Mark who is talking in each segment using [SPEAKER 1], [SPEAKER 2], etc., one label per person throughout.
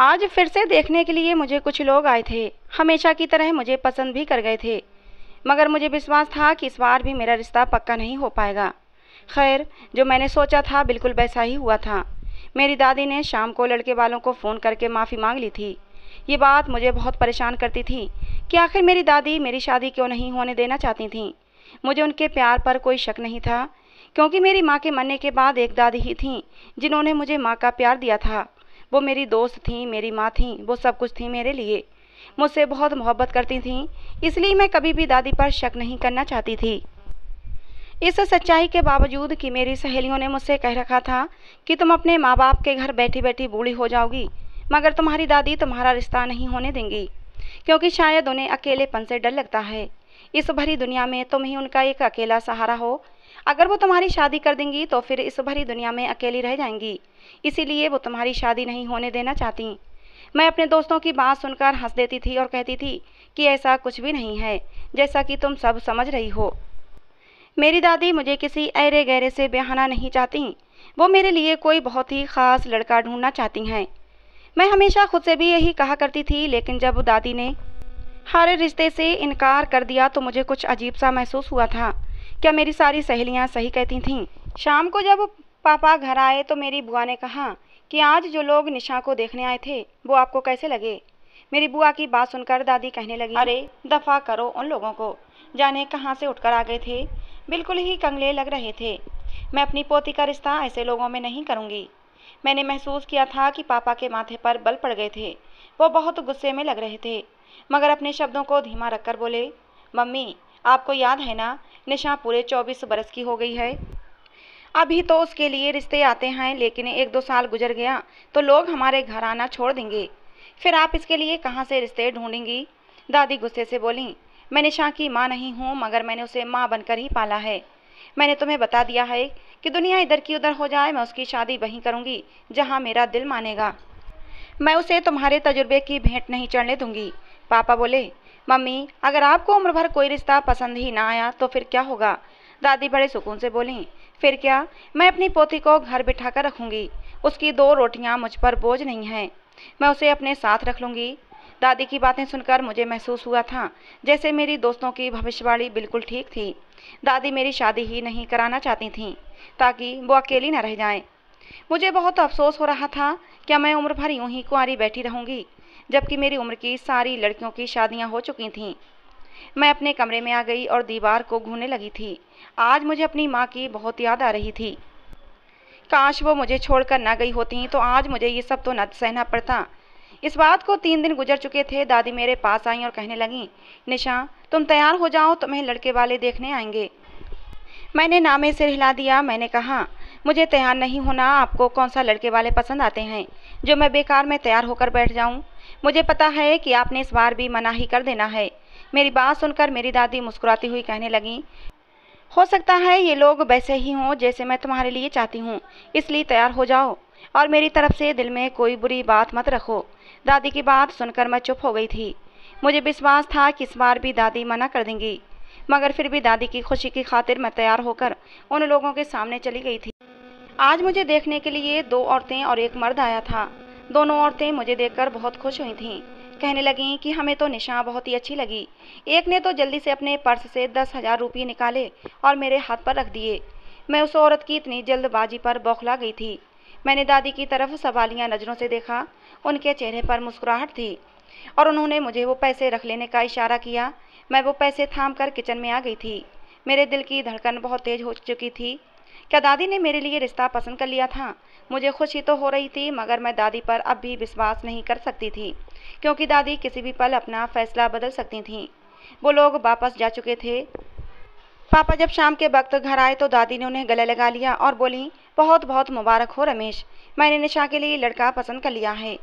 [SPEAKER 1] आज फिर से देखने के लिए मुझे कुछ लोग आए थे हमेशा की तरह मुझे पसंद भी कर गए थे मगर मुझे विश्वास था कि इस बार भी मेरा रिश्ता पक्का नहीं हो पाएगा खैर जो मैंने सोचा था बिल्कुल वैसा ही हुआ था मेरी दादी ने शाम को लड़के वालों को फ़ोन करके माफ़ी मांग ली थी ये बात मुझे बहुत परेशान करती थी कि आखिर मेरी दादी मेरी शादी क्यों नहीं होने देना चाहती थीं मुझे उनके प्यार पर कोई शक नहीं था क्योंकि मेरी माँ के मरने के बाद एक दादी ही थीं जिन्होंने मुझे माँ का प्यार दिया था वो मेरी दोस्त थी मेरी माँ थी वो सब कुछ थी मेरे लिए मुझसे बहुत मोहब्बत करती थीं इसलिए मैं कभी भी दादी पर शक नहीं करना चाहती थी इस सच्चाई के बावजूद कि मेरी सहेलियों ने मुझसे कह रखा था कि तुम अपने माँ बाप के घर बैठी बैठी बूढ़ी हो जाओगी मगर तुम्हारी दादी तुम्हारा रिश्ता नहीं होने देंगी क्योंकि शायद उन्हें अकेलेपन से डर लगता है इस भरी दुनिया में तुम ही उनका एक अकेला सहारा हो अगर वो तुम्हारी शादी कर देंगी तो फिर इस भरी दुनिया में अकेली रह जाएंगी इसीलिए वो तुम्हारी शादी नहीं होने देना चाहती मैं अपने दोस्तों की बात सुनकर हंस देती थी और कहती थी कि ऐसा कुछ भी नहीं है जैसा कि तुम सब समझ रही हो मेरी दादी मुझे किसी अरे गहरे से ब्याहना नहीं चाहती वो मेरे लिए कोई बहुत ही ख़ास लड़का ढूंढना चाहती हैं मैं हमेशा खुद से भी यही कहा करती थी लेकिन जब दादी ने हर रिश्ते से इनकार कर दिया तो मुझे कुछ अजीब सा महसूस हुआ था क्या मेरी सारी सहेलियाँ सही कहती थीं शाम को जब पापा घर आए तो मेरी बुआ ने कहा कि आज जो लोग निशा को देखने आए थे वो आपको कैसे लगे मेरी बुआ की बात सुनकर दादी कहने लगी अरे दफ़ा करो उन लोगों को जाने कहाँ से उठकर आ गए थे बिल्कुल ही कंगले लग रहे थे मैं अपनी पोती का रिश्ता ऐसे लोगों में नहीं करूँगी मैंने महसूस किया था कि पापा के माथे पर बल पड़ गए थे वो बहुत गुस्से में लग रहे थे मगर अपने शब्दों को धीमा रखकर बोले मम्मी आपको याद है ना निशा पूरे चौबीस बरस की हो गई है अभी तो उसके लिए रिश्ते आते हैं लेकिन एक दो साल गुजर गया तो लोग हमारे घर आना छोड़ देंगे फिर आप इसके लिए कहाँ से रिश्ते ढूंढेंगी दादी गुस्से से बोली मैं निशा की माँ नहीं हूँ मगर मैंने उसे माँ बनकर ही पाला है मैंने तुम्हें बता दिया है कि दुनिया इधर की उधर हो जाए मैं उसकी शादी वहीं करूँगी जहाँ मेरा दिल मानेगा मैं उसे तुम्हारे तजुर्बे की भेंट नहीं चढ़ने दूंगी पापा बोले मम्मी अगर आपको उम्र भर कोई रिश्ता पसंद ही ना आया तो फिर क्या होगा दादी बड़े सुकून से बोली फिर क्या मैं अपनी पोती को घर बिठा कर रखूंगी उसकी दो रोटियां मुझ पर बोझ नहीं है मैं उसे अपने साथ रख लूंगी दादी की बातें सुनकर मुझे महसूस हुआ था जैसे मेरी दोस्तों की भविष्यवाणी बिल्कुल ठीक थी दादी मेरी शादी ही नहीं कराना चाहती थीं ताकि वो अकेली न रह जाएं। मुझे बहुत अफसोस हो रहा था क्या मैं उम्र भर यूं ही कुंवारी बैठी रहूंगी जबकि मेरी उम्र की सारी लड़कियों की शादियां हो चुकी थीं मैं अपने कमरे में आ गई और दीवार को घूमने लगी थी आज मुझे अपनी माँ की बहुत याद आ रही थी काश वो मुझे छोड़कर ना गई होती तो आज मुझे ये सब तो न सहना पड़ता इस बात को तीन दिन गुजर चुके थे दादी मेरे पास आई और कहने लगी निशा तुम तैयार हो जाओ तुम्हें लड़के वाले देखने आएंगे मैंने नामे सिर हिला दिया मैंने कहा मुझे तैयार नहीं होना आपको कौन सा लड़के वाले पसंद आते हैं जो मैं बेकार में तैयार होकर बैठ जाऊं मुझे पता है कि आपने इस बार भी मना ही कर देना है मेरी बात सुनकर मेरी दादी मुस्कुराती हुई कहने लगी हो सकता है ये लोग वैसे ही हों जैसे मैं तुम्हारे लिए चाहती हूँ इसलिए तैयार हो जाओ और मेरी तरफ से दिल में कोई बुरी बात मत रखो दादी की बात सुनकर मैं चुप हो गई थी मुझे विश्वास था कि इस बार भी दादी मना कर देंगी मगर फिर भी दादी की खुशी की खातिर मैं तैयार होकर उन लोगों के सामने चली गई थी आज मुझे देखने के लिए दो औरतें और एक मर्द आया था दोनों औरतें मुझे देखकर बहुत खुश हुई थीं कहने लगीं कि हमें तो निशा बहुत ही अच्छी लगी एक ने तो जल्दी से अपने पर्स से दस हजार रुपये निकाले और मेरे हाथ पर रख दिए मैं उस औरत की इतनी जल्दबाजी पर बौखला गई थी मैंने दादी की तरफ सवालियाँ नज़रों से देखा उनके चेहरे पर मुस्कुराहट थी और उन्होंने मुझे वो पैसे रख लेने का इशारा किया मैं वो पैसे थाम कर किचन में आ गई थी मेरे दिल की धड़कन बहुत तेज़ हो चुकी थी क्या दादी ने मेरे लिए रिश्ता पसंद कर लिया था मुझे खुशी तो हो रही थी मगर मैं दादी पर अब भी विश्वास नहीं कर सकती थी क्योंकि दादी किसी भी पल अपना फैसला बदल सकती थी वो लोग वापस जा चुके थे पापा जब शाम के वक्त घर आए तो दादी ने उन्हें गले लगा लिया और बोली बहुत बहुत मुबारक हो रमेश मैंने निशा के लिए लड़का पसंद कर लिया है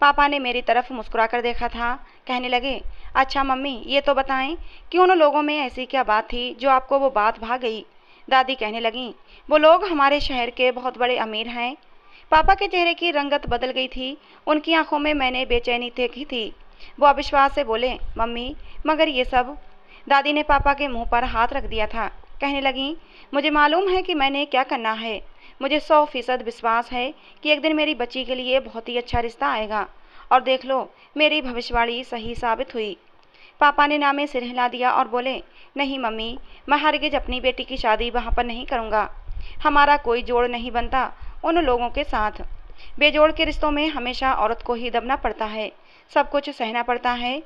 [SPEAKER 1] पापा ने मेरी तरफ मुस्कुरा कर देखा था कहने लगे अच्छा मम्मी ये तो बताएं कि उन लोगों में ऐसी क्या बात थी जो आपको वो बात भाग गई दादी कहने लगी वो लोग हमारे शहर के बहुत बड़े अमीर हैं पापा के चेहरे की रंगत बदल गई थी उनकी आंखों में मैंने बेचैनी देखी थी वो अविश्वास से बोले मम्मी मगर ये सब दादी ने पापा के मुंह पर हाथ रख दिया था कहने लगी मुझे मालूम है कि मैंने क्या करना है मुझे सौ फीसद विश्वास है कि एक दिन मेरी बच्ची के लिए बहुत ही अच्छा रिश्ता आएगा और देख लो मेरी भविष्यवाणी सही साबित हुई पापा ने नामे सिर हिला दिया और बोले नहीं मम्मी मैं हरगिज अपनी बेटी की शादी वहाँ पर नहीं करूँगा हमारा कोई जोड़ नहीं बनता उन लोगों के साथ बेजोड़ के रिश्तों में हमेशा औरत को ही दबना पड़ता है सब कुछ सहना पड़ता है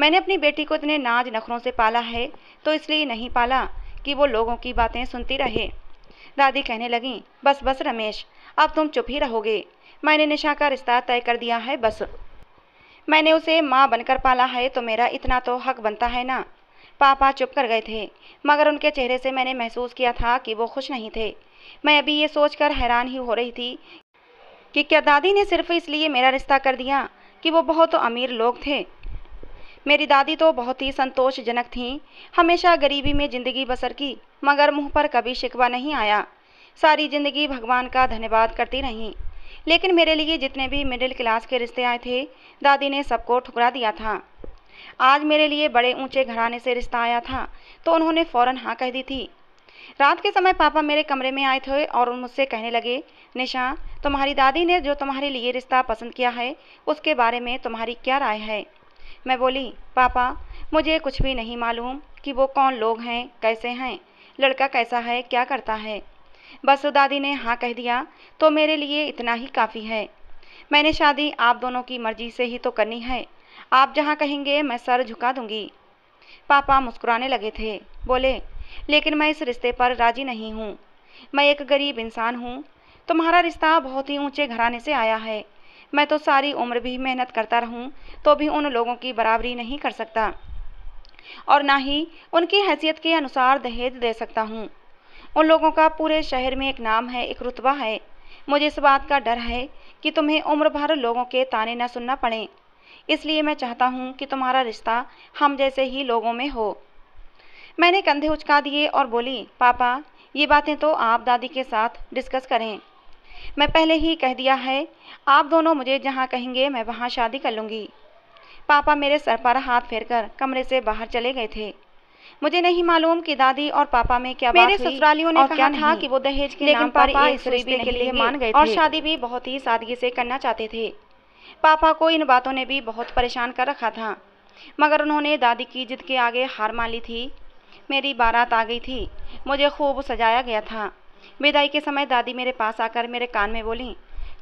[SPEAKER 1] मैंने अपनी बेटी को इतने नाज नखरों से पाला है तो इसलिए नहीं पाला कि वो लोगों की बातें सुनती रहे दादी कहने लगी बस बस रमेश अब तुम चुप ही रहोगे मैंने निशा का रिश्ता तय कर दिया है बस मैंने उसे माँ बनकर पाला है तो मेरा इतना तो हक बनता है ना पापा चुप कर गए थे मगर उनके चेहरे से मैंने महसूस किया था कि वो खुश नहीं थे मैं अभी ये सोचकर हैरान ही हो रही थी कि क्या दादी ने सिर्फ इसलिए मेरा रिश्ता कर दिया कि वो बहुत अमीर लोग थे मेरी दादी तो बहुत ही संतोषजनक थीं हमेशा गरीबी में ज़िंदगी बसर की मगर मुंह पर कभी शिकवा नहीं आया सारी ज़िंदगी भगवान का धन्यवाद करती रहीं लेकिन मेरे लिए जितने भी मिडिल क्लास के रिश्ते आए थे दादी ने सबको ठुकरा दिया था आज मेरे लिए बड़े ऊंचे घराने से रिश्ता आया था तो उन्होंने फ़ौरन हाँ कह दी थी रात के समय पापा मेरे कमरे में आए थे और मुझसे कहने लगे निशा तुम्हारी दादी ने जो तुम्हारे लिए रिश्ता पसंद किया है उसके बारे में तुम्हारी क्या राय है मैं बोली पापा मुझे कुछ भी नहीं मालूम कि वो कौन लोग हैं कैसे हैं लड़का कैसा है क्या करता है बस दादी ने हाँ कह दिया तो मेरे लिए इतना ही काफ़ी है मैंने शादी आप दोनों की मर्जी से ही तो करनी है आप जहाँ कहेंगे मैं सर झुका दूंगी पापा मुस्कुराने लगे थे बोले लेकिन मैं इस रिश्ते पर राजी नहीं हूँ मैं एक गरीब इंसान हूँ तुम्हारा रिश्ता बहुत ही ऊंचे घराने से आया है मैं तो सारी उम्र भी मेहनत करता रहूं तो भी उन लोगों की बराबरी नहीं कर सकता और ना ही उनकी हैसियत के अनुसार दहेज दे सकता हूं। उन लोगों का पूरे शहर में एक नाम है एक रुतबा है मुझे इस बात का डर है कि तुम्हें उम्र भर लोगों के ताने न सुनना पड़े इसलिए मैं चाहता हूँ कि तुम्हारा रिश्ता हम जैसे ही लोगों में हो मैंने कंधे उचका दिए और बोली पापा ये बातें तो आप दादी के साथ डिस्कस करें मैं पहले ही कह दिया है आप दोनों मुझे जहाँ कहेंगे मैं वहाँ शादी कर लूँगी पापा मेरे सर पर हाथ फेर कर कमरे से बाहर चले गए थे मुझे नहीं मालूम कि दादी और पापा में क्या मेरे ससुरालियों ने और कहा था कि वो दहेज के लेकिन नाम पापा पर इस रिश्ते के लिए मान गए और शादी भी बहुत ही सादगी से करना चाहते थे पापा को इन बातों ने भी बहुत परेशान कर रखा था मगर उन्होंने दादी की जिद के आगे हार मान ली थी मेरी बारात आ गई थी मुझे खूब सजाया गया था विदाई के समय दादी मेरे पास आकर मेरे कान में बोली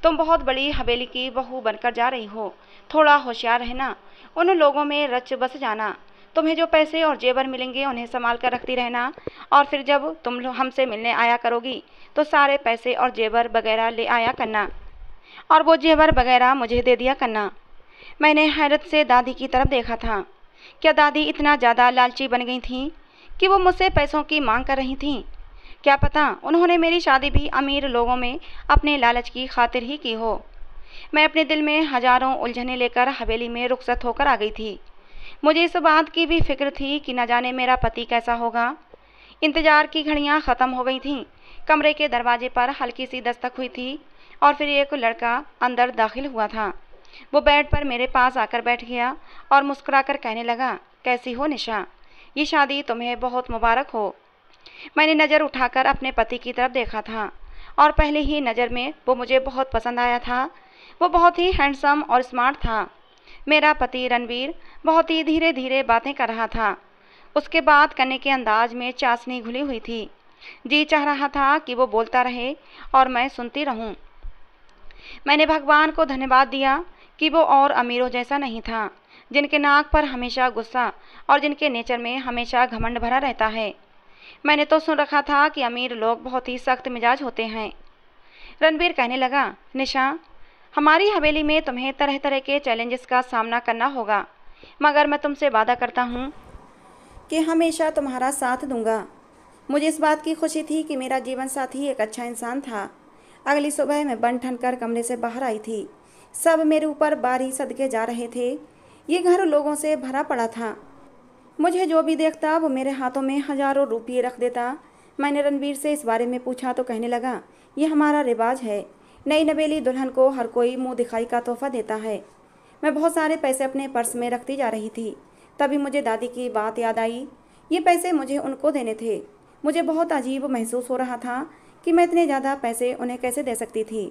[SPEAKER 1] तुम बहुत बड़ी हवेली की बहू बनकर जा रही हो थोड़ा होशियार रहना उन लोगों में रच बस जाना तुम्हें जो पैसे और जेवर मिलेंगे उन्हें संभाल कर रखती रहना और फिर जब तुम हमसे मिलने आया करोगी तो सारे पैसे और जेवर वगैरह ले आया करना और वो जेवर वगैरह मुझे दे दिया करना मैंने हैरत से दादी की तरफ देखा था क्या दादी इतना ज़्यादा लालची बन गई थी कि वो मुझसे पैसों की मांग कर रही थीं क्या पता उन्होंने मेरी शादी भी अमीर लोगों में अपने लालच की खातिर ही की हो मैं अपने दिल में हजारों उलझने लेकर हवेली में रुखसत होकर आ गई थी मुझे इस बात की भी फिक्र थी कि न जाने मेरा पति कैसा होगा इंतज़ार की घड़ियाँ ख़त्म हो गई थीं कमरे के दरवाजे पर हल्की सी दस्तक हुई थी और फिर एक लड़का अंदर दाखिल हुआ था वो बेड पर मेरे पास आकर बैठ गया और मुस्कुरा कर कहने लगा कैसी हो निशा ये शादी तुम्हें बहुत मुबारक हो मैंने नज़र उठाकर अपने पति की तरफ देखा था और पहले ही नज़र में वो मुझे बहुत पसंद आया था वो बहुत ही हैंडसम और स्मार्ट था मेरा पति रणवीर बहुत ही धीरे धीरे बातें कर रहा था उसके बाद करने के अंदाज में चाशनी घुली हुई थी जी चाह रहा था कि वो बोलता रहे और मैं सुनती रहूं। मैंने भगवान को धन्यवाद दिया कि वो और अमीरों जैसा नहीं था जिनके नाक पर हमेशा गुस्सा और जिनके नेचर में हमेशा घमंड भरा रहता है मैंने तो सुन रखा था कि अमीर लोग बहुत ही सख्त मिजाज होते हैं रणबीर कहने लगा निशा हमारी हवेली में तुम्हें तरह तरह के चैलेंजेस का सामना करना होगा मगर मैं तुमसे वादा करता हूँ कि हमेशा तुम्हारा साथ दूंगा मुझे इस बात की खुशी थी कि मेरा जीवन साथी एक अच्छा इंसान था अगली सुबह मैं बन ठन कर कमरे से बाहर आई थी सब मेरे ऊपर बारी सदके जा रहे थे ये घर लोगों से भरा पड़ा था मुझे जो भी देखता वो मेरे हाथों में हजारों रुपये रख देता मैंने रणवीर से इस बारे में पूछा तो कहने लगा ये हमारा रिवाज है नई नवेली दुल्हन को हर कोई मुंह दिखाई का तोहफा देता है मैं बहुत सारे पैसे अपने पर्स में रखती जा रही थी तभी मुझे दादी की बात याद आई ये पैसे मुझे उनको देने थे मुझे बहुत अजीब महसूस हो रहा था कि मैं इतने ज़्यादा पैसे उन्हें कैसे दे सकती थी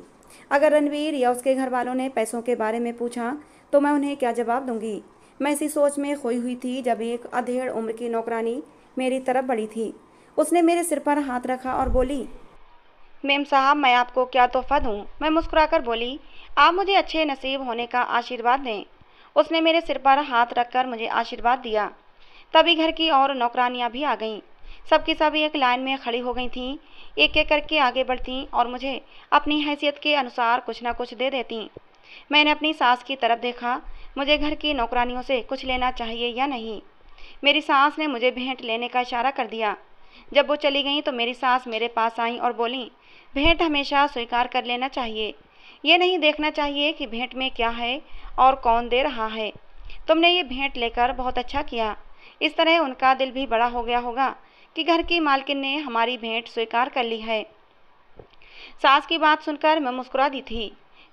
[SPEAKER 1] अगर रणवीर या उसके घर वालों ने पैसों के बारे में पूछा तो मैं उन्हें क्या जवाब दूंगी मैं इसी सोच में खोई हुई थी जब एक अधेड़ उम्र की नौकरानी मेरी तरफ बढ़ी थी उसने मेरे सिर पर हाथ रखा और बोली मेम साहब मैं आपको क्या तोहफा दूँ मैं मुस्कुराकर बोली आप मुझे अच्छे नसीब होने का आशीर्वाद दें उसने मेरे सिर पर हाथ रखकर मुझे आशीर्वाद दिया तभी घर की और नौकरानियाँ भी आ गईं सब सब एक लाइन में खड़ी हो गई थीं एक एक करके आगे बढ़ती और मुझे अपनी हैसियत के अनुसार कुछ ना कुछ दे देती मैंने अपनी सास की तरफ देखा मुझे घर की नौकरानियों से कुछ लेना चाहिए या नहीं मेरी सास ने मुझे भेंट लेने का इशारा कर दिया जब वो चली गई तो मेरी सास मेरे पास आई और बोली भेंट हमेशा स्वीकार कर लेना चाहिए ये नहीं देखना चाहिए कि भेंट में क्या है और कौन दे रहा है तुमने ये भेंट लेकर बहुत अच्छा किया इस तरह उनका दिल भी बड़ा हो गया होगा कि घर की मालकिन ने हमारी भेंट स्वीकार कर ली है सास की बात सुनकर मैं मुस्कुरा दी थी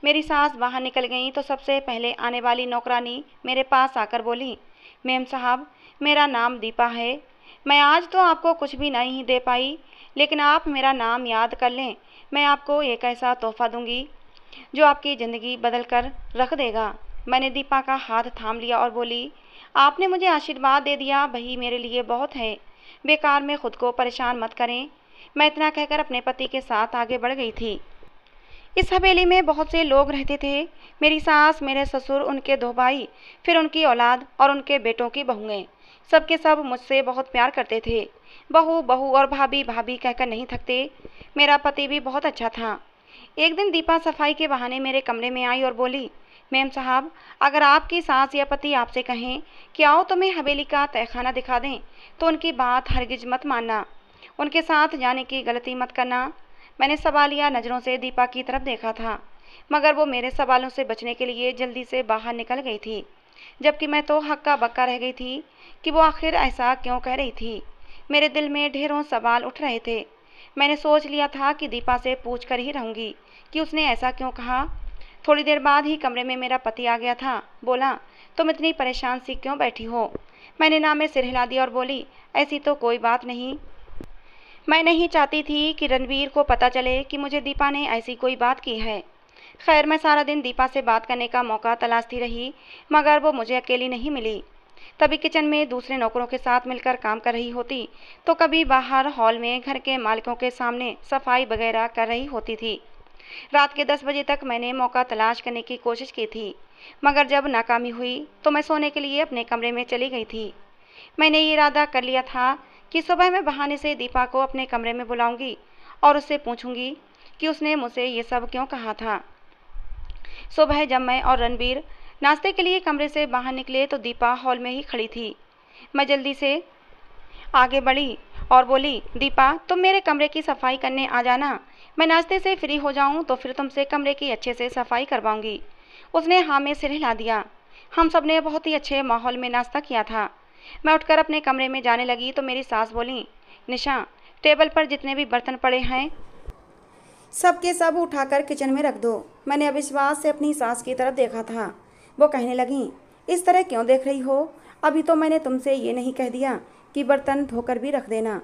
[SPEAKER 1] मेरी सास बाहर निकल गई तो सबसे पहले आने वाली नौकरानी मेरे पास आकर बोली मैम साहब मेरा नाम दीपा है मैं आज तो आपको कुछ भी नहीं दे पाई लेकिन आप मेरा नाम याद कर लें मैं आपको एक ऐसा तोहफा दूंगी जो आपकी ज़िंदगी बदल कर रख देगा मैंने दीपा का हाथ थाम लिया और बोली आपने मुझे आशीर्वाद दे दिया भई मेरे लिए बहुत है बेकार में खुद को परेशान मत करें मैं इतना कहकर अपने पति के साथ आगे बढ़ गई थी इस हवेली में बहुत से लोग रहते थे मेरी सास मेरे ससुर उनके दो भाई फिर उनकी औलाद और उनके बेटों की बहुएं सबके सब मुझसे बहुत प्यार करते थे बहू बहू और भाभी भाभी कहकर नहीं थकते मेरा पति भी बहुत अच्छा था एक दिन दीपा सफाई के बहाने मेरे कमरे में आई और बोली मैम साहब अगर आपकी सास या पति आपसे कहें कि आओ तुम्हें हवेली का तहखाना दिखा दें तो उनकी बात हरगिज मत मानना उनके साथ जाने की गलती मत करना मैंने सवालिया नज़रों से दीपा की तरफ देखा था मगर वो मेरे सवालों से बचने के लिए जल्दी से बाहर निकल गई थी जबकि मैं तो हक्का बक्का रह गई थी कि वो आखिर ऐसा क्यों कह रही थी मेरे दिल में ढेरों सवाल उठ रहे थे मैंने सोच लिया था कि दीपा से पूछ कर ही रहूँगी कि उसने ऐसा क्यों कहा थोड़ी देर बाद ही कमरे में मेरा पति आ गया था बोला तुम इतनी परेशान सी क्यों बैठी हो मैंने नाम में सिर हिला दिया और बोली ऐसी तो कोई बात नहीं मैं नहीं चाहती थी कि रणवीर को पता चले कि मुझे दीपा ने ऐसी कोई बात की है खैर मैं सारा दिन दीपा से बात करने का मौका तलाशती रही मगर वो मुझे अकेली नहीं मिली तभी किचन में दूसरे नौकरों के साथ मिलकर काम कर रही होती तो कभी बाहर हॉल में घर के मालिकों के सामने सफाई वगैरह कर रही होती थी रात के दस बजे तक मैंने मौका तलाश करने की कोशिश की थी मगर जब नाकामी हुई तो मैं सोने के लिए अपने कमरे में चली गई थी मैंने ये इरादा कर लिया था कि सुबह मैं बहाने से दीपा को अपने कमरे में बुलाऊंगी और उससे पूछूंगी कि उसने मुझसे ये सब क्यों कहा था सुबह जब मैं और रणबीर नाश्ते के लिए कमरे से बाहर निकले तो दीपा हॉल में ही खड़ी थी मैं जल्दी से आगे बढ़ी और बोली दीपा तुम मेरे कमरे की सफाई करने आ जाना मैं नाश्ते से फ्री हो जाऊँ तो फिर तुमसे कमरे की अच्छे से सफाई करवाऊँगी उसने हाँ में सिर हिला दिया हम सब ने बहुत ही अच्छे माहौल में नाश्ता किया था मैं उठकर अपने कमरे में जाने लगी तो मेरी सास बोली निशा टेबल पर जितने भी बर्तन पड़े हैं सब के सब उठाकर किचन में रख दो मैंने अविश्वास से अपनी सास की तरफ देखा था वो कहने लगी इस तरह क्यों देख रही हो अभी तो मैंने तुमसे ये नहीं कह दिया कि बर्तन धोकर भी रख देना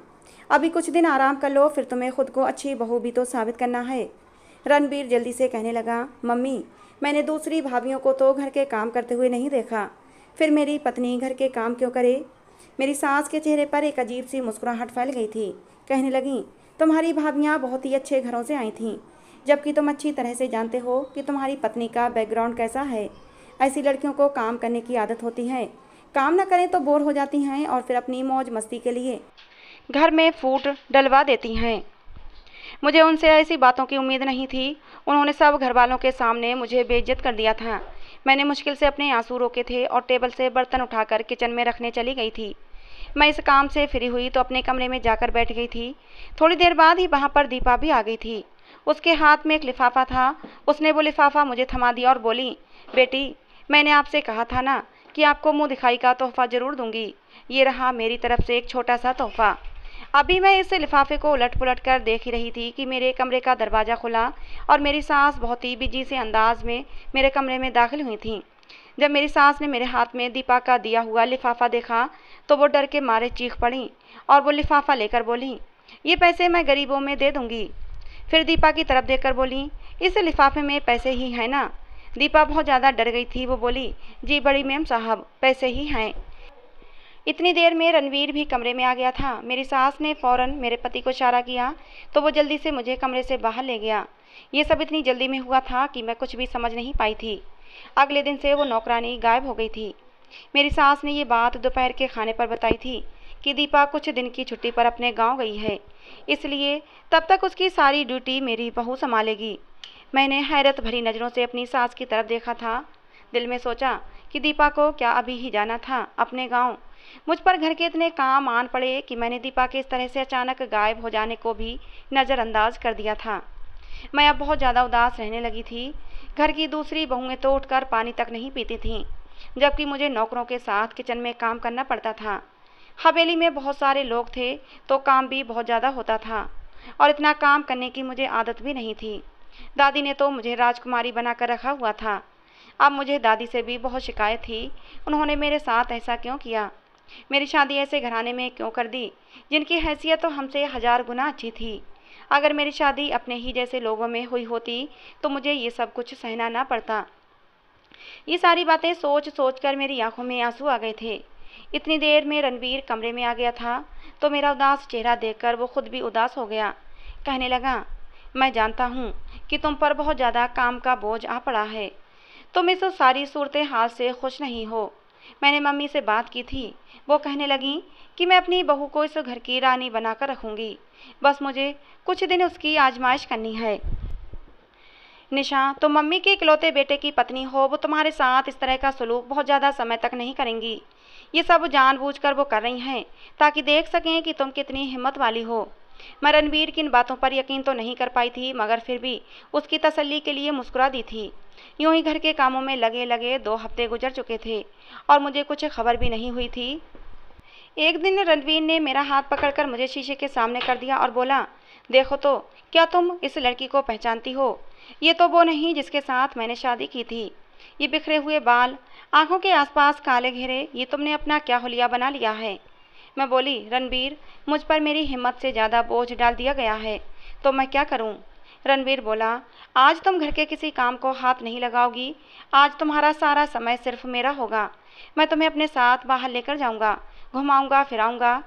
[SPEAKER 1] अभी कुछ दिन आराम कर लो फिर तुम्हें खुद को अच्छी बहू भी तो साबित करना है रणबीर जल्दी से कहने लगा मम्मी मैंने दूसरी भाभीियों को तो घर के काम करते हुए नहीं देखा फिर मेरी पत्नी घर के काम क्यों करे मेरी सास के चेहरे पर एक अजीब सी मुस्कुराहट फैल गई थी कहने लगी तुम्हारी भाभियाँ बहुत ही अच्छे घरों से आई थीं जबकि तुम अच्छी तरह से जानते हो कि तुम्हारी पत्नी का बैकग्राउंड कैसा है ऐसी लड़कियों को काम करने की आदत होती है काम न करें तो बोर हो जाती हैं और फिर अपनी मौज मस्ती के लिए घर में फूट डलवा देती हैं मुझे उनसे ऐसी बातों की उम्मीद नहीं थी उन्होंने सब घर वालों के सामने मुझे बेइज्जत कर दिया था मैंने मुश्किल से अपने आंसू रोके थे और टेबल से बर्तन उठाकर किचन में रखने चली गई थी मैं इस काम से फ्री हुई तो अपने कमरे में जाकर बैठ गई थी थोड़ी देर बाद ही वहाँ पर दीपा भी आ गई थी उसके हाथ में एक लिफाफा था उसने वो लिफाफा मुझे थमा दिया और बोली बेटी मैंने आपसे कहा था ना कि आपको मुँह दिखाई का तोहफा ज़रूर दूंगी ये रहा मेरी तरफ से एक छोटा सा तोहफा अभी मैं इस लिफाफे को उलट पुलट कर देख ही रही थी कि मेरे कमरे का दरवाज़ा खुला और मेरी सांस बहुत ही बिजी से अंदाज में मेरे कमरे में दाखिल हुई थी जब मेरी सास ने मेरे हाथ में दीपा का दिया हुआ लिफाफा देखा तो वो डर के मारे चीख पड़ी और वो लिफाफा लेकर बोली ये पैसे मैं गरीबों में दे दूँगी फिर दीपा की तरफ देख बोली इस लिफाफे में पैसे ही हैं ना दीपा बहुत ज़्यादा डर गई थी वो बोली जी बड़ी मैम साहब पैसे ही हैं इतनी देर में रणवीर भी कमरे में आ गया था मेरी सास ने फ़ौरन मेरे पति को इशारा किया तो वो जल्दी से मुझे कमरे से बाहर ले गया ये सब इतनी जल्दी में हुआ था कि मैं कुछ भी समझ नहीं पाई थी अगले दिन से वो नौकरानी गायब हो गई थी मेरी सास ने ये बात दोपहर के खाने पर बताई थी कि दीपा कुछ दिन की छुट्टी पर अपने गाँव गई है इसलिए तब तक उसकी सारी ड्यूटी मेरी बहू संभालेगी मैंने हैरत भरी नज़रों से अपनी सास की तरफ देखा था दिल में सोचा कि दीपा को क्या अभी ही जाना था अपने गांव मुझ पर घर के इतने काम आन पड़े कि मैंने दीपा के इस तरह से अचानक गायब हो जाने को भी नज़रअंदाज कर दिया था मैं अब बहुत ज़्यादा उदास रहने लगी थी घर की दूसरी बहुएँ तो उठकर पानी तक नहीं पीती थीं जबकि मुझे नौकरों के साथ किचन में काम करना पड़ता था हवेली में बहुत सारे लोग थे तो काम भी बहुत ज़्यादा होता था और इतना काम करने की मुझे आदत भी नहीं थी दादी ने तो मुझे राजकुमारी बनाकर रखा हुआ था अब मुझे दादी से भी बहुत शिकायत थी उन्होंने मेरे साथ ऐसा क्यों किया मेरी शादी ऐसे घराने में क्यों कर दी जिनकी हैसियत तो हमसे हज़ार गुना अच्छी थी अगर मेरी शादी अपने ही जैसे लोगों में हुई होती तो मुझे ये सब कुछ सहना ना पड़ता ये सारी बातें सोच सोच कर मेरी आंखों में आंसू आ गए थे इतनी देर में रणबीर कमरे में आ गया था तो मेरा उदास चेहरा देखकर वो खुद भी उदास हो गया कहने लगा मैं जानता हूँ कि तुम पर बहुत ज़्यादा काम का बोझ आ पड़ा है तुम इस सारी सूरत हाल से खुश नहीं हो मैंने मम्मी से बात की थी वो कहने लगी कि मैं अपनी बहू को इस घर की रानी बनाकर रखूंगी बस मुझे कुछ दिन उसकी आजमाइश करनी है निशा तो मम्मी के इकलौते बेटे की पत्नी हो वो तुम्हारे साथ इस तरह का सलूक बहुत ज़्यादा समय तक नहीं करेंगी ये सब जानबूझकर वो कर रही हैं ताकि देख सकें कि तुम कितनी हिम्मत वाली हो मैं रणवीर की इन बातों पर यकीन तो नहीं कर पाई थी मगर फिर भी उसकी तसल्ली के लिए मुस्कुरा दी थी यूं ही घर के कामों में लगे लगे दो हफ्ते गुजर चुके थे और मुझे कुछ खबर भी नहीं हुई थी एक दिन रणवीर ने मेरा हाथ पकड़कर मुझे शीशे के सामने कर दिया और बोला देखो तो क्या तुम इस लड़की को पहचानती हो ये तो वो नहीं जिसके साथ मैंने शादी की थी ये बिखरे हुए बाल आंखों के आसपास काले घेरे ये तुमने अपना क्या हुलिया बना लिया है मैं बोली रणबीर मुझ पर मेरी हिम्मत से ज़्यादा बोझ डाल दिया गया है तो मैं क्या करूँ रणबीर बोला आज तुम घर के किसी काम को हाथ नहीं लगाओगी आज तुम्हारा सारा समय सिर्फ मेरा होगा मैं तुम्हें अपने साथ बाहर लेकर जाऊँगा घुमाऊँगा फिराऊँगा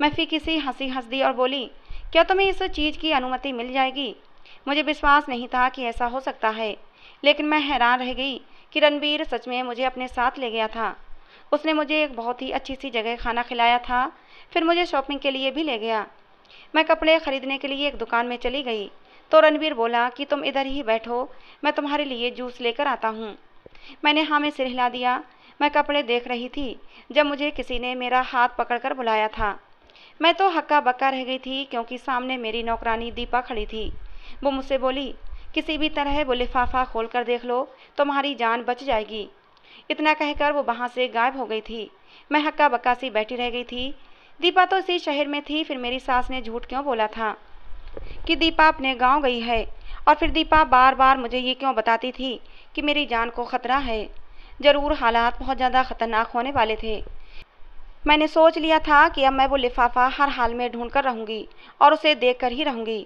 [SPEAKER 1] मैं फिर किसी हंसी हंस दी और बोली क्या तुम्हें इस चीज़ की अनुमति मिल जाएगी मुझे विश्वास नहीं था कि ऐसा हो सकता है लेकिन मैं हैरान रह गई कि रणबीर सच में मुझे अपने साथ ले गया था उसने मुझे एक बहुत ही अच्छी सी जगह खाना खिलाया था फिर मुझे शॉपिंग के लिए भी ले गया मैं कपड़े खरीदने के लिए एक दुकान में चली गई तो रणवीर बोला कि तुम इधर ही बैठो मैं तुम्हारे लिए जूस लेकर आता हूँ मैंने हाँ में सिर हिला दिया मैं कपड़े देख रही थी जब मुझे किसी ने मेरा हाथ पकड़कर बुलाया था मैं तो हक्का बक्का रह गई थी क्योंकि सामने मेरी नौकरानी दीपा खड़ी थी वो मुझसे बोली किसी भी तरह वो लिफाफा खोल कर देख लो तुम्हारी जान बच जाएगी इतना कहकर वो वहाँ से गायब हो गई थी मैं हक्का बक्का सी बैठी रह गई थी दीपा तो इसी शहर में थी फिर मेरी सास ने झूठ क्यों बोला था कि दीपा अपने गांव गई है और फिर दीपा बार बार मुझे ये क्यों बताती थी कि मेरी जान को खतरा है ज़रूर हालात बहुत ज़्यादा ख़तरनाक होने वाले थे मैंने सोच लिया था कि अब मैं वो लिफाफा हर हाल में ढूंढ कर रहूँगी और उसे देख कर ही रहूँगी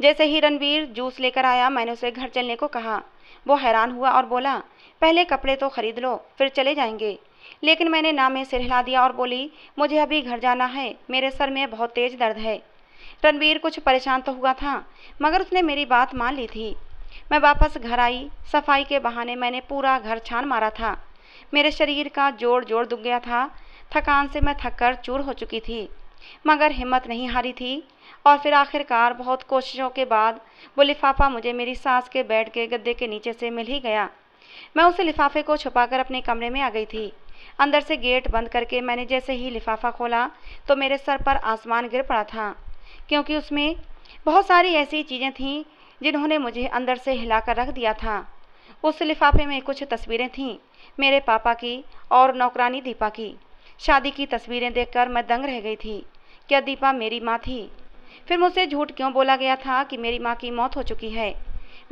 [SPEAKER 1] जैसे ही रणवीर जूस लेकर आया मैंने उसे घर चलने को कहा वो हैरान हुआ और बोला पहले कपड़े तो खरीद लो फिर चले जाएंगे लेकिन मैंने नाम में सिर हिला दिया और बोली मुझे अभी घर जाना है मेरे सर में बहुत तेज दर्द है रणबीर कुछ परेशान तो हुआ था मगर उसने मेरी बात मान ली थी मैं वापस घर आई सफाई के बहाने मैंने पूरा घर छान मारा था मेरे शरीर का जोड़ जोड़ दुख गया था थकान से मैं थककर चूर हो चुकी थी मगर हिम्मत नहीं हारी थी और फिर आखिरकार बहुत कोशिशों के बाद वो लिफाफा मुझे मेरी सांस के बेड के गद्दे के नीचे से मिल ही गया मैं उस लिफाफे को छुपाकर अपने कमरे में आ गई थी अंदर से गेट बंद करके मैंने जैसे ही लिफाफा खोला तो मेरे सर पर आसमान गिर पड़ा था क्योंकि उसमें बहुत सारी ऐसी चीज़ें थीं जिन्होंने मुझे अंदर से हिलाकर रख दिया था उस लिफाफे में कुछ तस्वीरें थीं मेरे पापा की और नौकरानी दीपा की शादी की तस्वीरें देखकर मैं दंग रह गई थी क्या दीपा मेरी माँ थी फिर मुझसे झूठ क्यों बोला गया था कि मेरी माँ की मौत हो चुकी है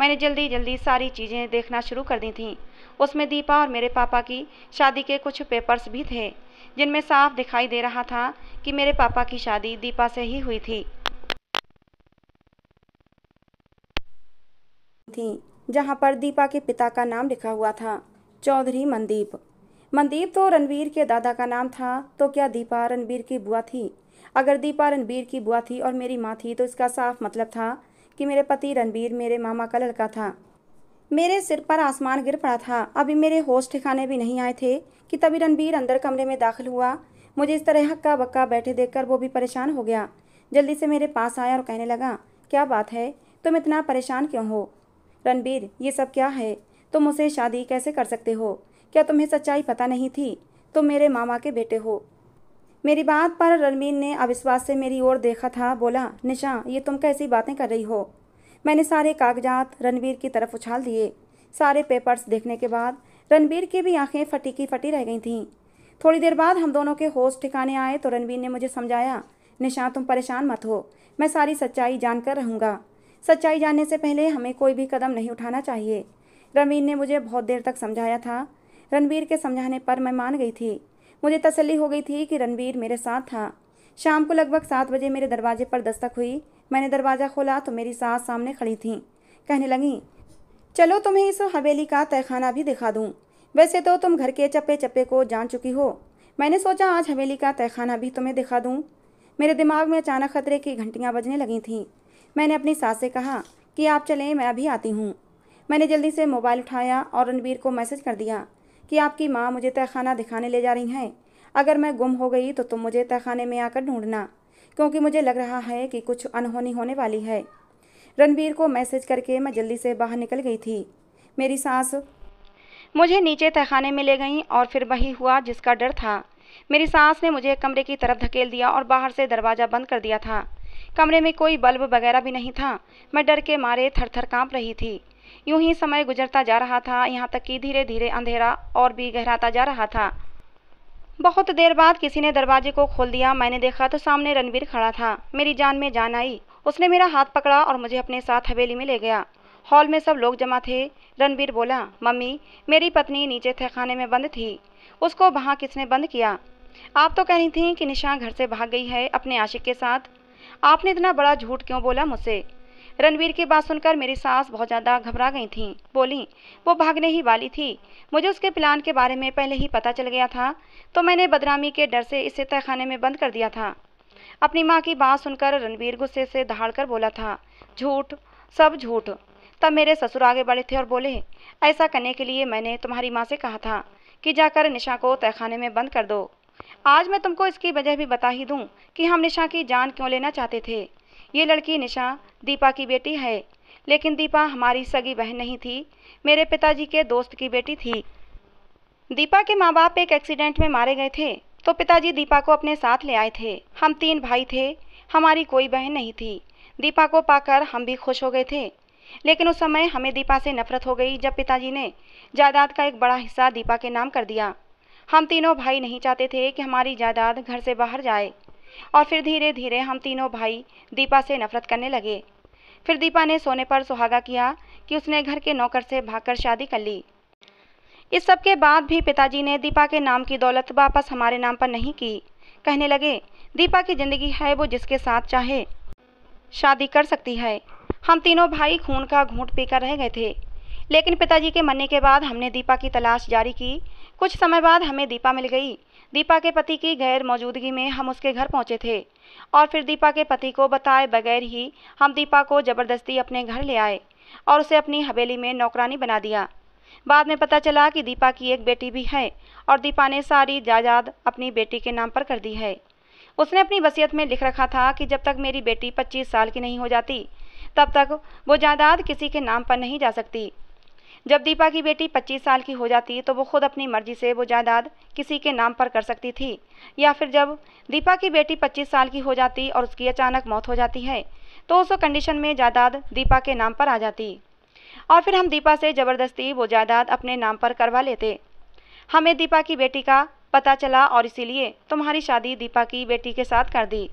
[SPEAKER 1] मैंने जल्दी जल्दी सारी चीज़ें देखना शुरू कर दी थीं उसमें दीपा और मेरे पापा की शादी के कुछ पेपर्स भी थे जिनमें साफ दिखाई दे रहा था कि मेरे पापा की शादी दीपा से ही हुई थी थी जहाँ पर दीपा के पिता का नाम लिखा हुआ था चौधरी मनदीप मनदीप तो रणवीर के दादा का नाम था तो क्या दीपा रणवीर की बुआ थी अगर दीपा रणबीर की बुआ थी और मेरी माँ थी तो इसका साफ मतलब था कि मेरे पति रणबीर मेरे मामा का लड़का था मेरे सिर पर आसमान गिर पड़ा था अभी मेरे होश ठिकाने भी नहीं आए थे कि तभी रणबीर अंदर कमरे में दाखिल हुआ मुझे इस तरह हक्का बक्का बैठे देखकर वो भी परेशान हो गया जल्दी से मेरे पास आया और कहने लगा क्या बात है तुम इतना परेशान क्यों हो रणबीर ये सब क्या है तुम उसे शादी कैसे कर सकते हो क्या तुम्हें सच्चाई पता नहीं थी तुम मेरे मामा के बेटे हो मेरी बात पर रणवीर ने अविश्वास से मेरी ओर देखा था बोला निशा ये तुम कैसी बातें कर रही हो मैंने सारे कागजात रणवीर की तरफ उछाल दिए सारे पेपर्स देखने के बाद रणवीर की भी आंखें फटी की फटी रह गई थीं थोड़ी देर बाद हम दोनों के होश ठिकाने आए तो रणवीर ने मुझे समझाया निशा तुम परेशान मत हो मैं सारी सच्चाई जानकर रहूँगा सच्चाई जानने से पहले हमें कोई भी कदम नहीं उठाना चाहिए रणवीर ने मुझे बहुत देर तक समझाया था रणवीर के समझाने पर मैं मान गई थी मुझे तसली हो गई थी कि रणवीर मेरे साथ था शाम को लगभग सात बजे मेरे दरवाजे पर दस्तक हुई मैंने दरवाज़ा खोला तो मेरी सास सामने खड़ी थी कहने लगीं चलो तुम्हें इस हवेली का तहखाना भी दिखा दूँ वैसे तो तुम घर के चप्पे चप्पे को जान चुकी हो मैंने सोचा आज हवेली का तहखाना भी तुम्हें दिखा दूँ मेरे दिमाग में अचानक खतरे की घंटियाँ बजने लगी थीं मैंने अपनी सास से कहा कि आप चलें मैं अभी आती हूँ मैंने जल्दी से मोबाइल उठाया और रणवीर को मैसेज कर दिया कि आपकी माँ मुझे तहखाना दिखाने ले जा रही हैं अगर मैं गुम हो गई तो तुम मुझे तहखाने में आकर ढूंढना क्योंकि मुझे लग रहा है कि कुछ अनहोनी होने वाली है रणबीर को मैसेज करके मैं जल्दी से बाहर निकल गई थी मेरी सांस मुझे नीचे तहखाने में ले गई और फिर वही हुआ जिसका डर था मेरी सांस ने मुझे कमरे की तरफ धकेल दिया और बाहर से दरवाज़ा बंद कर दिया था कमरे में कोई बल्ब वगैरह भी नहीं था मैं डर के मारे थर थर काँप रही थी यूं ही समय गुजरता जा रहा था यहाँ तक कि धीरे धीरे अंधेरा और भी गहराता जा रहा था बहुत देर बाद किसी ने दरवाजे को खोल दिया मैंने देखा तो सामने रणवीर खड़ा था मेरी जान में जान आई उसने मेरा हाथ पकड़ा और मुझे अपने साथ हवेली में ले गया हॉल में सब लोग जमा थे रणवीर बोला मम्मी मेरी पत्नी नीचे खाने में बंद थी उसको वहाँ किसने बंद किया आप तो कह रही थी कि निशा घर से भाग गई है अपने आशिक के साथ आपने इतना बड़ा झूठ क्यों बोला मुझसे रणवीर की बात सुनकर मेरी सास बहुत ज़्यादा घबरा गई थी बोली वो भागने ही वाली थी मुझे उसके प्लान के बारे में पहले ही पता चल गया था तो मैंने बदनामी के डर से इसे तहखाने में बंद कर दिया था अपनी माँ की बात सुनकर रणवीर गुस्से से दहाड़ कर बोला था झूठ सब झूठ तब मेरे ससुर आगे बढ़े थे और बोले ऐसा करने के लिए मैंने तुम्हारी माँ से कहा था कि जाकर निशा को तहखाने में बंद कर दो आज मैं तुमको इसकी वजह भी बता ही दूं कि हम निशा की जान क्यों लेना चाहते थे ये लड़की निशा दीपा की बेटी है लेकिन दीपा हमारी सगी बहन नहीं थी मेरे पिताजी के दोस्त की बेटी थी दीपा के माँ बाप एक एक्सीडेंट में मारे गए थे तो पिताजी दीपा को अपने साथ ले आए थे हम तीन भाई थे हमारी कोई बहन नहीं थी दीपा को पाकर हम भी खुश हो गए थे लेकिन उस समय हमें दीपा से नफरत हो गई जब पिताजी ने जायदाद का एक बड़ा हिस्सा दीपा के नाम कर दिया हम तीनों भाई नहीं चाहते थे कि हमारी जायदाद घर से बाहर जाए और फिर धीरे धीरे हम तीनों भाई दीपा से नफरत करने लगे फिर दीपा ने सोने पर सुहागा किया कि उसने घर के नौकर से भागकर शादी कर ली इस सब के बाद भी पिताजी ने दीपा के नाम की दौलत वापस हमारे नाम पर नहीं की कहने लगे दीपा की ज़िंदगी है वो जिसके साथ चाहे शादी कर सकती है हम तीनों भाई खून का घूंट पीकर रह गए थे लेकिन पिताजी के मरने के बाद हमने दीपा की तलाश जारी की कुछ समय बाद हमें दीपा मिल गई दीपा के पति की गैर मौजूदगी में हम उसके घर पहुंचे थे और फिर दीपा के पति को बताए बगैर ही हम दीपा को ज़बरदस्ती अपने घर ले आए और उसे अपनी हवेली में नौकरानी बना दिया बाद में पता चला कि दीपा की एक बेटी भी है और दीपा ने सारी जायदाद अपनी बेटी के नाम पर कर दी है उसने अपनी वसीयत में लिख रखा था कि जब तक मेरी बेटी 25 साल की नहीं हो जाती तब तक वो जायदाद किसी के नाम पर नहीं जा सकती जब दीपा की बेटी 25 साल की हो जाती तो वो खुद अपनी मर्जी से वो जायदाद किसी के नाम पर कर सकती थी या फिर जब दीपा की बेटी 25 साल की हो जाती और उसकी अचानक मौत हो जाती है तो उस कंडीशन में जायदाद दीपा के नाम पर आ जाती और फिर हम दीपा से ज़बरदस्ती वो जायदाद अपने नाम पर करवा लेते हमें दीपा की बेटी का पता चला और इसीलिए तुम्हारी शादी दीपा की बेटी के साथ कर दी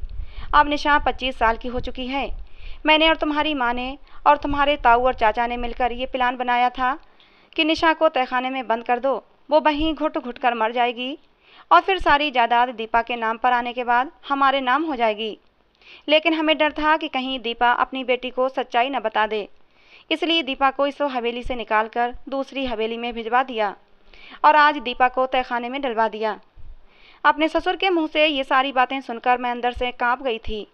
[SPEAKER 1] अब निशा 25 साल की हो चुकी है मैंने और तुम्हारी माँ ने और तुम्हारे ताऊ और चाचा ने मिलकर ये प्लान बनाया था कि निशा को तहखाने में बंद कर दो वो वहीं घुट घुट कर मर जाएगी और फिर सारी जायदाद दीपा के नाम पर आने के बाद हमारे नाम हो जाएगी लेकिन हमें डर था कि कहीं दीपा अपनी बेटी को सच्चाई न बता दे इसलिए दीपा को इस हवेली से निकाल कर दूसरी हवेली में भिजवा दिया और आज दीपा को तहखाने में डलवा दिया अपने ससुर के मुंह से ये सारी बातें सुनकर मैं अंदर से कांप गई थी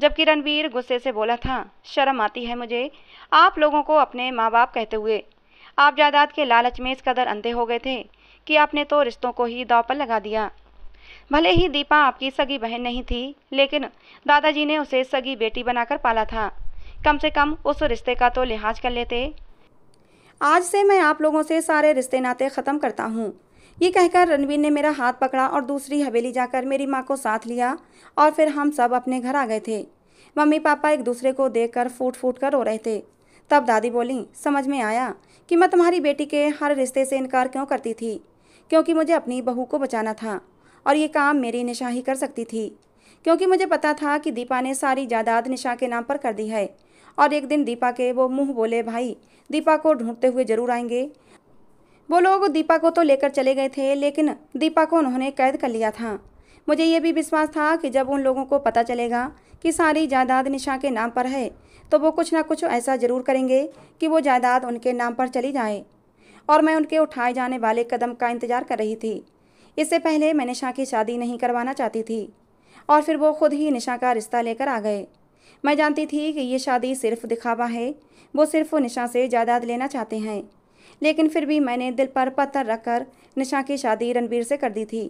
[SPEAKER 1] जबकि रणवीर गुस्से से बोला था शर्म आती है मुझे आप लोगों को अपने माँ बाप कहते हुए आप जायदाद के लालच में इस कदर अंधे हो गए थे कि आपने तो रिश्तों को ही दाव पर लगा दिया भले ही दीपा आपकी सगी बहन नहीं थी लेकिन दादाजी ने उसे सगी बेटी बनाकर पाला था कम से कम उस रिश्ते का तो लिहाज कर लेते आज से मैं आप लोगों से सारे रिश्ते नाते ख़त्म करता हूँ ये कहकर रणवीर ने मेरा हाथ पकड़ा और दूसरी हवेली जाकर मेरी माँ को साथ लिया और फिर हम सब अपने घर आ गए थे मम्मी पापा एक दूसरे को देख कर फूट फूट कर रो रहे थे तब दादी बोली समझ में आया कि मैं तुम्हारी बेटी के हर रिश्ते से इनकार क्यों करती थी क्योंकि मुझे अपनी बहू को बचाना था और ये काम मेरी निशा ही कर सकती थी क्योंकि मुझे पता था कि दीपा ने सारी जायदाद निशा के नाम पर कर दी है और एक दिन दीपा के वो मुंह बोले भाई दीपा को ढूंढते हुए जरूर आएंगे वो लोग दीपा को तो लेकर चले गए थे लेकिन दीपा को उन्होंने कैद कर लिया था मुझे ये भी विश्वास था कि जब उन लोगों को पता चलेगा कि सारी जायदाद निशा के नाम पर है तो वो कुछ ना कुछ ऐसा ज़रूर करेंगे कि वो जायदाद उनके नाम पर चली जाए और मैं उनके उठाए जाने वाले कदम का इंतज़ार कर रही थी इससे पहले मैं निशा की शादी नहीं करवाना चाहती थी और फिर वो खुद ही निशा का रिश्ता लेकर आ गए मैं जानती थी कि ये शादी सिर्फ दिखावा है वो सिर्फ निशा से जायदाद लेना चाहते हैं लेकिन फिर भी मैंने दिल पर पत्थर रखकर निशा की शादी रणबीर से कर दी थी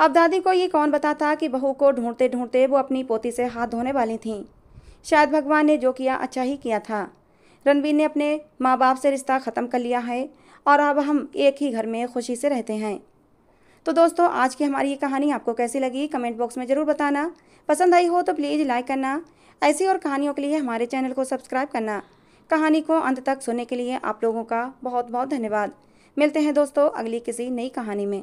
[SPEAKER 1] अब दादी को ये कौन बताता कि बहू को ढूंढते ढूंढते वो अपनी पोती से हाथ धोने वाली थीं शायद भगवान ने जो किया अच्छा ही किया था रणबीर ने अपने माँ बाप से रिश्ता ख़त्म कर लिया है और अब हम एक ही घर में खुशी से रहते हैं तो दोस्तों आज की हमारी ये कहानी आपको कैसी लगी कमेंट बॉक्स में ज़रूर बताना पसंद आई हो तो प्लीज़ लाइक करना ऐसी और कहानियों के लिए हमारे चैनल को सब्सक्राइब करना कहानी को अंत तक सुनने के लिए आप लोगों का बहुत बहुत धन्यवाद मिलते हैं दोस्तों अगली किसी नई कहानी में